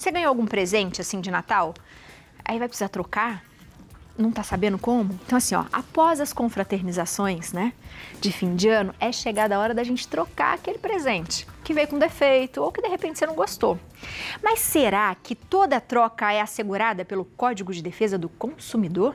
Você ganhou algum presente, assim, de Natal? Aí vai precisar trocar? Não tá sabendo como? Então, assim, ó, após as confraternizações, né, de fim de ano, é chegada a hora da gente trocar aquele presente que veio com defeito ou que de repente você não gostou. Mas será que toda troca é assegurada pelo Código de Defesa do Consumidor?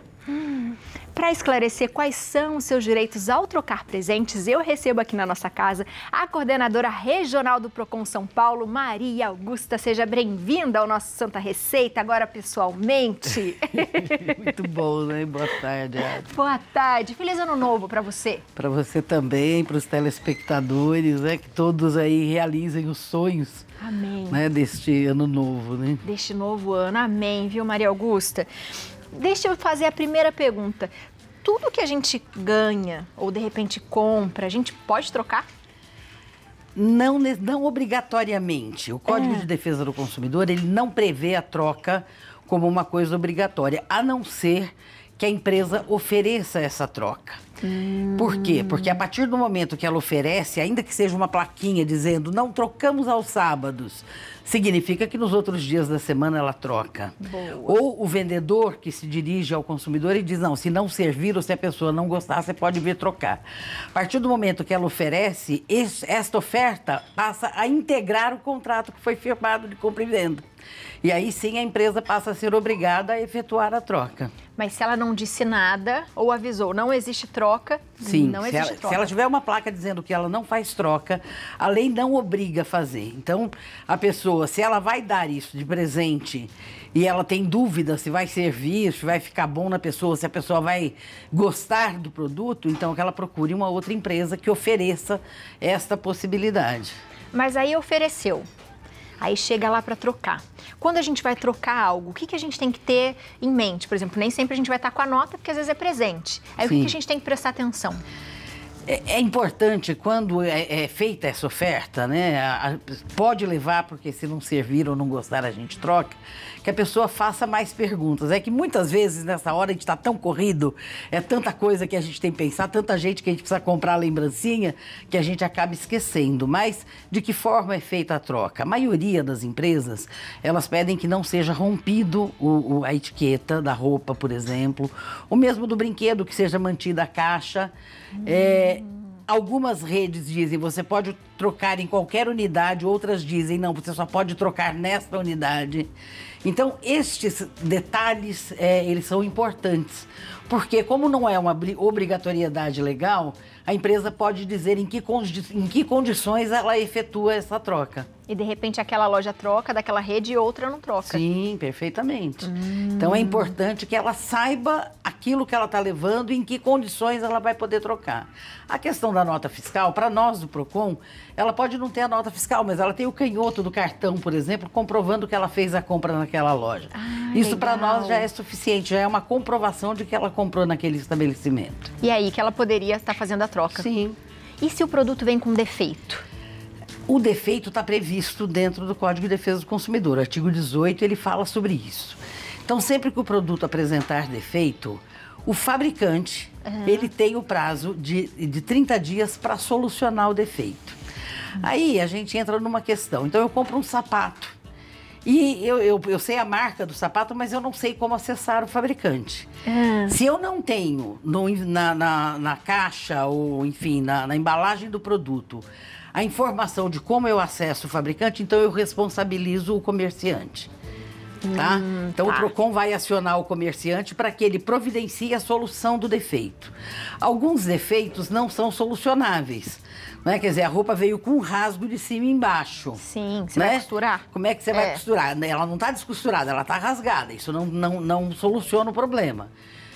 Para esclarecer quais são os seus direitos ao trocar presentes, eu recebo aqui na nossa casa a coordenadora regional do Procon São Paulo, Maria Augusta. Seja bem-vinda ao nosso Santa Receita, agora pessoalmente. Muito bom, né? Boa tarde. Ad. Boa tarde. Feliz ano novo para você. Para você também, para os telespectadores, né? Que todos aí realizem os sonhos. Amém. Né, deste ano novo, né? Deste novo ano. Amém, viu, Maria Augusta? deixa eu fazer a primeira pergunta. Tudo que a gente ganha ou de repente compra, a gente pode trocar? Não, não obrigatoriamente. O Código é. de Defesa do Consumidor ele não prevê a troca como uma coisa obrigatória, a não ser que a empresa ofereça essa troca. Por quê? Porque a partir do momento que ela oferece, ainda que seja uma plaquinha dizendo não trocamos aos sábados, significa que nos outros dias da semana ela troca. Boa. Ou o vendedor que se dirige ao consumidor e diz: não, se não servir ou se a pessoa não gostar, você pode vir trocar. A partir do momento que ela oferece, esta oferta passa a integrar o contrato que foi firmado de compra e venda. E aí sim a empresa passa a ser obrigada a efetuar a troca. Mas se ela não disse nada ou avisou, não existe troca troca, Sim, não existe se ela, troca. Se ela tiver uma placa dizendo que ela não faz troca, a lei não obriga a fazer. Então, a pessoa, se ela vai dar isso de presente e ela tem dúvida se vai servir, se vai ficar bom na pessoa, se a pessoa vai gostar do produto, então que ela procure uma outra empresa que ofereça esta possibilidade. Mas aí ofereceu aí chega lá para trocar. Quando a gente vai trocar algo, o que, que a gente tem que ter em mente? Por exemplo, nem sempre a gente vai estar com a nota, porque às vezes é presente. Aí Sim. o que, que a gente tem que prestar atenção? É, é importante quando é, é, feita essa oferta, né? A, a, pode levar, porque se não servir ou não gostar, a gente troca que a pessoa faça mais perguntas. É que muitas vezes nessa hora a gente está tão corrido, é tanta coisa que a gente tem que pensar, tanta gente que a gente precisa comprar a lembrancinha, que a gente acaba esquecendo. Mas de que forma é feita a troca? A maioria das empresas, elas pedem que não seja rompido o, o, a etiqueta da roupa, por exemplo, ou mesmo do brinquedo, que seja mantida a caixa. Uhum. É, Algumas redes dizem você pode trocar em qualquer unidade, outras dizem não, você só pode trocar nesta unidade. Então, estes detalhes, é, eles são importantes, porque como não é uma obrigatoriedade legal, a empresa pode dizer em que, em que condições ela efetua essa troca. E de repente aquela loja troca daquela rede e outra não troca. Sim, perfeitamente. Hum. Então é importante que ela saiba aquilo que ela está levando e em que condições ela vai poder trocar. A questão da nota fiscal, para nós do PROCON, ela pode não ter a nota fiscal, mas ela tem o canhoto do cartão, por exemplo, comprovando que ela fez a compra naquela loja. Ah, Isso para nós já é suficiente, já é uma comprovação de que ela comprou naquele estabelecimento. E aí que ela poderia estar fazendo a troca. Sim. E se o produto vem com defeito? O defeito está previsto dentro do Código de Defesa do Consumidor. artigo 18 ele fala sobre isso. Então, sempre que o produto apresentar defeito, o fabricante, uhum. ele tem o prazo de, de 30 dias para solucionar o defeito. Uhum. Aí a gente entra numa questão. Então eu compro um sapato. E eu, eu, eu, sei a marca do sapato, mas eu não sei como acessar o fabricante. Uhum. Se eu não tenho no, na, na, na, caixa ou, enfim, na, na embalagem do produto a informação de como eu acesso o fabricante, então eu responsabilizo o comerciante. Tá? Hum, então, tá. o PROCON vai acionar o comerciante para que ele providencie a solução do defeito. Alguns defeitos não são solucionáveis. Né? Quer dizer, a roupa veio com um rasgo de cima e embaixo. Sim, você né? vai costurar. Como é que você é. vai costurar? Né? Ela não está descosturada, ela está rasgada. Isso não, não, não soluciona o problema.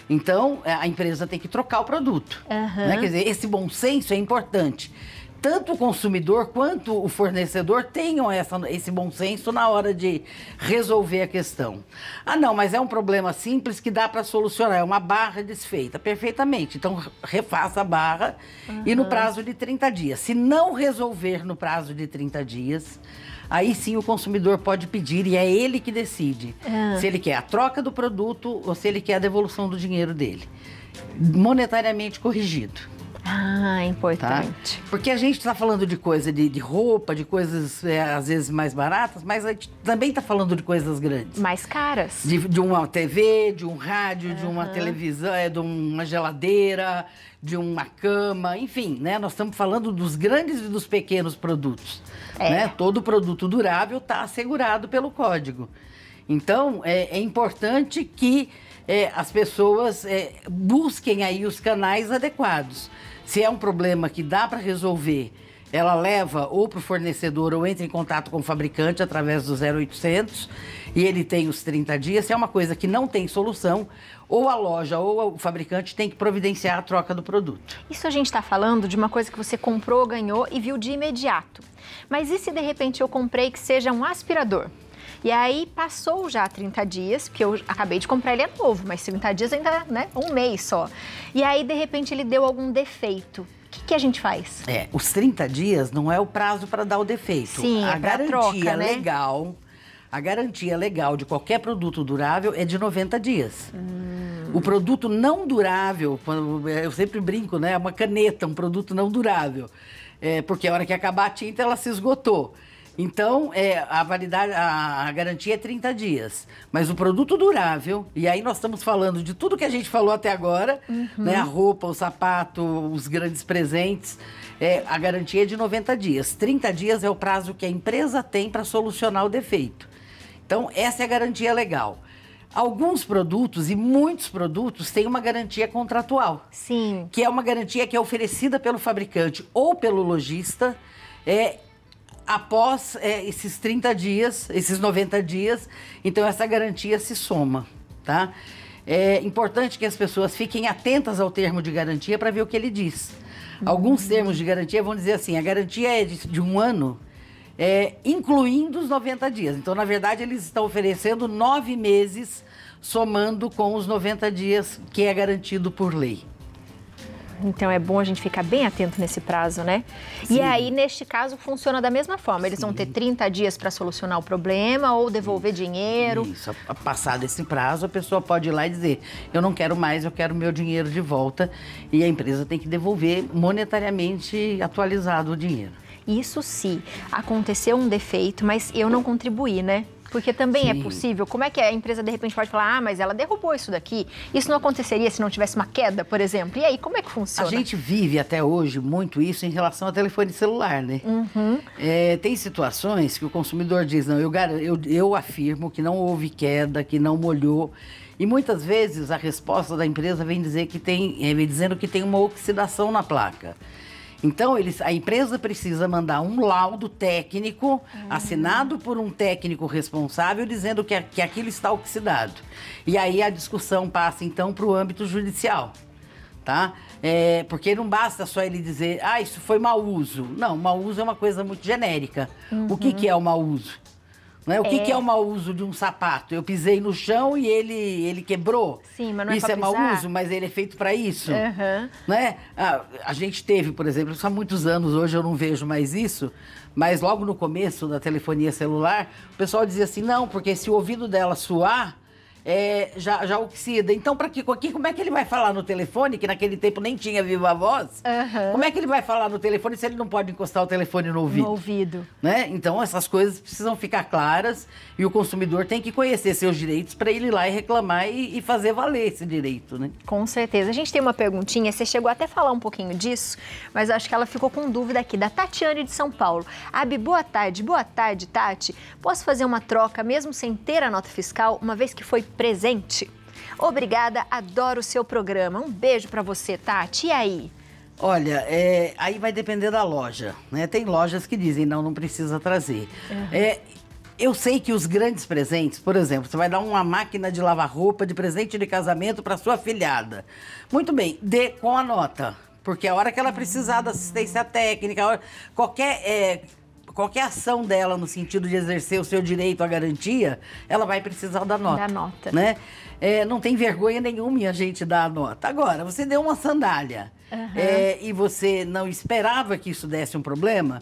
Então, é, a empresa tem que trocar o produto. Uhum. Né? Quer dizer, esse bom senso é importante tanto o consumidor quanto o fornecedor tenham essa, esse bom senso na hora de resolver a questão. Ah, não, mas é um problema simples que dá para solucionar, é uma barra desfeita, perfeitamente. Então, refaça a barra uhum. e no prazo de 30 dias. Se não resolver no prazo de 30 dias, aí sim o consumidor pode pedir e é ele que decide uhum. se ele quer a troca do produto ou se ele quer a devolução do dinheiro dele, monetariamente corrigido. Ah, é tá? importante. Tá? Porque a gente está falando de coisa de, de roupa, de coisas é, às vezes mais baratas, mas a gente também está falando de coisas grandes. Mais caras. De, de uma TV, de um rádio, uhum. de uma televisão, é, de uma geladeira, de uma cama, enfim, né? Nós estamos falando dos grandes e dos pequenos produtos. É. Né? Todo produto durável está assegurado pelo código. Então, é, é importante que é, as pessoas é, busquem aí os canais adequados. Se é um problema que dá para resolver, ela leva ou para o fornecedor ou entra em contato com o fabricante através do 0800 e ele tem os 30 dias. Se é uma coisa que não tem solução, ou a loja ou o fabricante tem que providenciar a troca do produto. Isso a gente está falando de uma coisa que você comprou, ganhou e viu de imediato. Mas e se de repente eu comprei que seja um aspirador? E aí passou já 30 dias, porque eu acabei de comprar, ele é novo, mas 30 dias ainda, né? Um mês só. E aí, de repente, ele deu algum defeito. O que, que, a gente faz? É, os 30 dias não é o prazo para dar o defeito. Sim, é a é garantia troca, né? legal. A garantia legal de qualquer produto durável é de 90 dias. Hum. O produto não durável, eu sempre brinco, né? É uma caneta, um produto não durável. É, porque a hora que acabar a tinta, ela se esgotou. Então, é, a validade, a, a garantia é 30 dias. Mas o produto durável, e aí nós estamos falando de tudo que a gente falou até agora, uhum. né? A roupa, o sapato, os grandes presentes. É, a garantia é de 90 dias. 30 dias é o prazo que a empresa tem para solucionar o defeito. Então, essa é a garantia legal. Alguns produtos e muitos produtos têm uma garantia contratual. Sim. Que é uma garantia que é oferecida pelo fabricante ou pelo lojista. É, após é, esses 30 dias, esses 90 dias, então essa garantia se soma, tá? É importante que as pessoas fiquem atentas ao termo de garantia para ver o que ele diz. Alguns termos de garantia vão dizer assim: a garantia é de, de um ano, é, incluindo os 90 dias. Então, na verdade, eles estão oferecendo nove meses, somando com os 90 dias que é garantido por lei. Então é bom a gente ficar bem atento nesse prazo, né? Sim. E aí, neste caso, funciona da mesma forma. Eles Sim. vão ter 30 dias para solucionar o problema ou devolver dinheiro. Isso, passado esse prazo, a pessoa pode ir lá e dizer: eu não quero mais, eu quero meu dinheiro de volta. E a empresa tem que devolver monetariamente atualizado o dinheiro. Isso se aconteceu um defeito, mas eu não contribuí, né? Porque também é Sim. é possível. Como é que a empresa, de repente, pode falar, ah, mas ela derrubou isso daqui. Isso não aconteceria se não tivesse uma queda, por exemplo. E aí, como é que funciona? A gente vive até hoje muito isso em relação ao telefone celular, né? Uhum. É, tem situações que o consumidor diz, não, eu, eu, eu afirmo que não houve queda, que não molhou. E muitas vezes a resposta da empresa vem dizer que tem, eh, vem dizendo que tem uma oxidação na placa. Então, eles, a empresa precisa mandar um laudo técnico, uhum. assinado por um técnico responsável, dizendo que, que aquilo está oxidado. E aí a discussão passa, então, para o âmbito judicial. Tá? É, porque não basta só ele dizer, ah, isso foi mau uso. Não, mau uso é uma coisa muito genérica. Uhum. O que, uhum. que é o mau uso? Né? O é... Que, que é, é o mau uso de um sapato? Eu pisei no chão e ele, ele quebrou. Sim, mas não é Isso é mau uso, mas ele é feito para isso. Uhum. Né? A, a gente teve, por exemplo, há muitos anos, hoje eu não vejo mais isso, mas logo no começo da telefonia celular, o pessoal dizia assim: não, porque se o ouvido dela suar é, já, já oxida. Então, para Kiko aqui, como é que ele vai falar no telefone, que naquele tempo nem tinha viva voz? Uhum. Como é que ele vai falar no telefone se ele não pode encostar o telefone no ouvido? No ouvido. Né? Então, essas coisas precisam ficar claras e o consumidor tem que conhecer seus direitos para ele ir lá e reclamar e, e, fazer valer esse direito, né? Com certeza. A gente tem uma perguntinha, você chegou até a falar um pouquinho disso, mas acho que ela ficou com dúvida aqui, da Tatiane de São Paulo. Abi, boa tarde. Boa tarde, Tati. Posso fazer uma troca mesmo sem ter a nota fiscal, uma vez que foi presente. Obrigada, adoro o seu programa. Um beijo para você, Tati. E aí? Olha, é, aí vai depender da loja, né? Tem lojas que dizem, não, não precisa trazer. Uhum. É, eu sei que os grandes presentes, por exemplo, você vai dar uma máquina de lavar roupa de presente de casamento para sua filhada. Muito bem, dê com a nota. Porque é a hora que ela precisar da assistência técnica, qualquer é, qualquer ação dela no sentido de exercer o seu direito à garantia, ela vai precisar da nota. Da nota. Né? É, não tem vergonha nenhuma em a gente dar a nota. Agora, você deu uma sandália uhum. é, e você não esperava que isso desse um problema.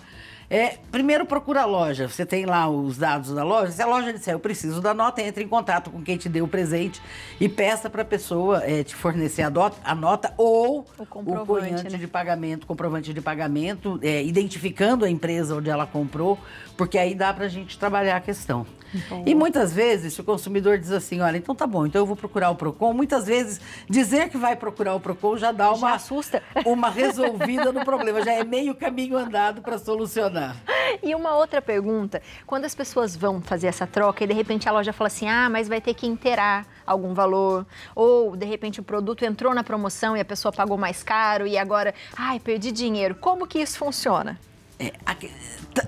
É, primeiro procura a loja. Você tem lá os dados da loja. Se a loja disser eu preciso da nota, entre em contato com quem te deu o presente e peça para a pessoa é, te fornecer a, nota, a nota ou o comprovante o né? de pagamento, comprovante de pagamento, é, identificando a empresa onde ela comprou, porque aí dá para a gente trabalhar a questão. Então, e muitas vezes, o consumidor diz assim, olha, então tá bom, então eu vou procurar o PROCON, muitas vezes dizer que vai procurar o PROCON já dá uma, já assusta. uma resolvida no problema, já é meio caminho andado para solucionar. E uma outra pergunta, quando as pessoas vão fazer essa troca e de repente a loja fala assim, ah, mas vai ter que inteirar algum valor, ou de repente o produto entrou na promoção e a pessoa pagou mais caro e agora, ai, perdi dinheiro, como que isso funciona? É, a,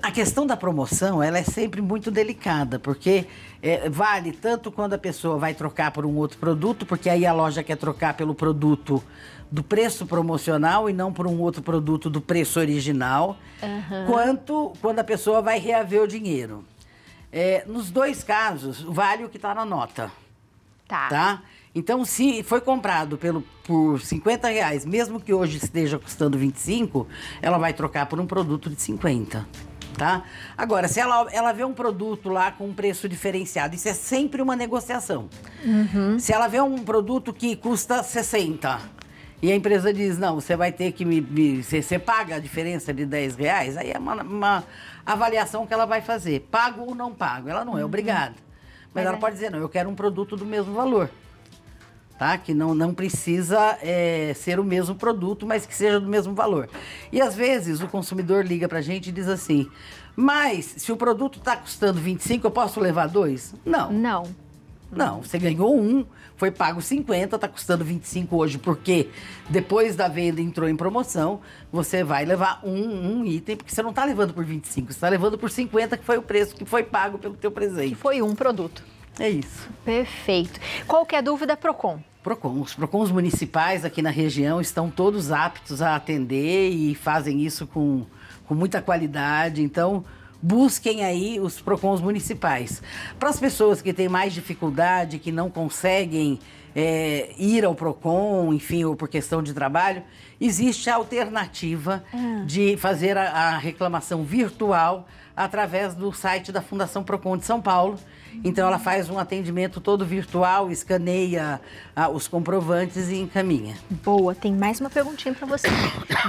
a, questão da promoção ela é sempre muito delicada, porque é, vale tanto quando a pessoa vai trocar por um outro produto, porque aí a loja quer trocar pelo produto do preço promocional e não por um outro produto do preço original, uhum. quanto quando a pessoa vai reaver o dinheiro. É, nos dois casos, vale o que está na nota. Tá. tá? Então, se foi comprado pelo, por 50 reais, mesmo que hoje esteja custando 25, ela vai trocar por um produto de 50. Tá? Agora, se ela, ela vê um produto lá com um preço diferenciado, isso é sempre uma negociação. Uhum. Se ela vê um produto que custa 60 e a empresa diz, não, você vai ter que me. você, paga a diferença de 10 reais, aí é uma, uma, avaliação que ela vai fazer. Pago ou não pago? Ela não é uhum. obrigada. Mas é. ela pode dizer, não, eu quero um produto do mesmo valor tá? Que não, não precisa é, ser o mesmo produto, mas que seja do mesmo valor. E às vezes o consumidor liga para a gente e diz assim: mas se o produto está custando 25, eu posso levar dois? Não. Não. Não, você ganhou um, foi pago 50, está custando 25 hoje, porque depois da venda entrou em promoção, você vai levar um, um item, porque você não está levando por 25, você está levando por 50, que foi o preço que foi pago pelo teu presente. Que foi um produto. É isso. Perfeito. Qualquer dúvida, Procon. PROCON. Os PROCONs municipais aqui na região estão todos aptos a atender e fazem isso com, com muita qualidade. Então, busquem aí os PROCONs municipais. Para as pessoas que têm mais dificuldade, que não conseguem é, ir ao PROCON, enfim, ou por questão de trabalho, existe a alternativa ah. de fazer a, a, reclamação virtual através do site da Fundação PROCON de São Paulo. Então, ela faz um atendimento todo virtual, escaneia ah, os comprovantes e encaminha. Boa, tem mais uma perguntinha para você.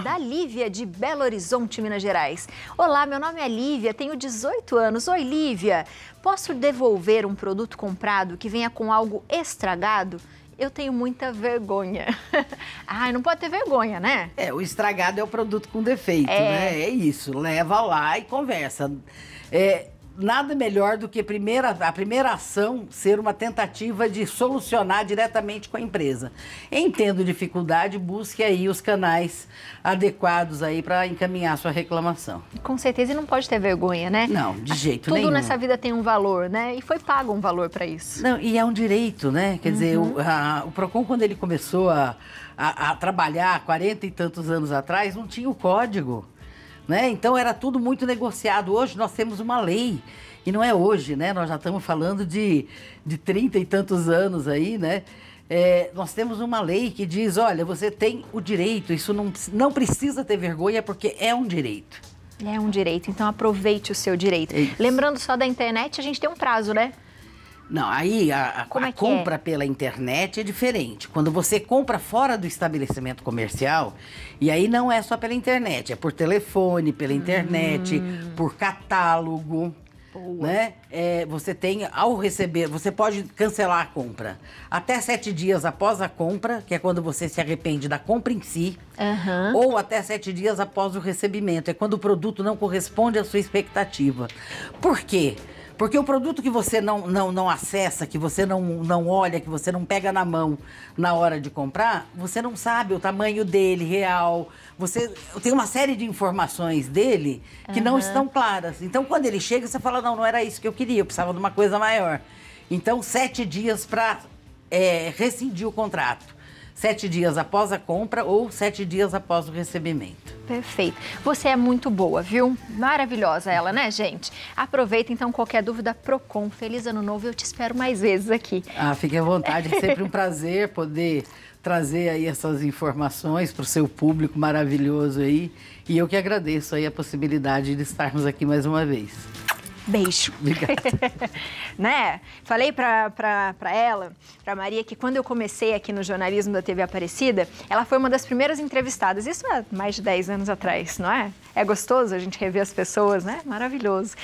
Da Lívia, de Belo Horizonte, Minas Gerais. Olá, meu nome é Lívia, tenho 18 anos. Oi, Lívia. Posso devolver um produto comprado que venha com algo estragado? eu tenho muita vergonha. Ai, não pode ter vergonha, né? É, o estragado é o produto com defeito, é. né? É isso. Leva lá e conversa. É, nada melhor do que a primeira, a primeira ação ser uma tentativa de solucionar diretamente com a empresa. Entendo dificuldade, busque aí os canais adequados aí para encaminhar sua reclamação. Com certeza e não pode ter vergonha, né? Não, de jeito Tudo nenhum. Tudo nessa vida tem um valor, né? E foi pago um valor para isso. Não, e é um direito, né? Quer uhum. dizer, o, uhum. a, o PROCON, quando ele começou a, a, a trabalhar há 40 e tantos anos atrás, não tinha o código. Né? Então era tudo muito negociado. Hoje nós temos uma lei. E não é hoje, né? Nós já estamos falando de, de 30 e tantos anos aí, né? É, nós temos uma lei que diz, olha, você tem o direito, isso não, não precisa ter vergonha porque é um direito. É um direito, então aproveite o seu direito. Isso. Lembrando só da internet, a gente tem um prazo, né? Não, aí a, a, é é? compra é? pela internet é diferente. Quando você compra fora do estabelecimento comercial, e aí não é só pela internet, é por telefone, pela internet, hum. por catálogo. Boa. Né? É, você tem, ao receber, você pode cancelar a compra. Até sete dias após a compra, que é quando você se arrepende da compra em si, uhum. ou até sete dias após o recebimento, é quando o produto não corresponde à sua expectativa. Por quê? Porque porque o produto que você não, não, não acessa, que você não, não olha, que você não pega na mão na hora de comprar, você não sabe o tamanho dele real. Você tem uma série de informações dele que uhum. não estão claras. Então, quando ele chega, você fala: não, não era isso que eu queria, eu precisava de uma coisa maior. Então, sete dias para é, rescindir o contrato sete dias após a compra ou sete dias após o recebimento. Perfeito. Você é muito boa, viu? Maravilhosa ela, né, gente? Aproveita, então, qualquer dúvida, Procon. Feliz Ano Novo, e eu te espero mais vezes aqui. Ah, fique à vontade, é sempre um prazer poder trazer aí essas informações para o seu público maravilhoso aí. E eu que agradeço aí a possibilidade de estarmos aqui mais uma vez. Beijo. Obrigada. né? Falei para ela, para Maria, que quando eu comecei aqui no jornalismo da TV Aparecida, ela foi uma das primeiras entrevistadas. Isso há mais de 10 anos atrás, não é? É gostoso a gente rever as pessoas, né? Maravilhoso.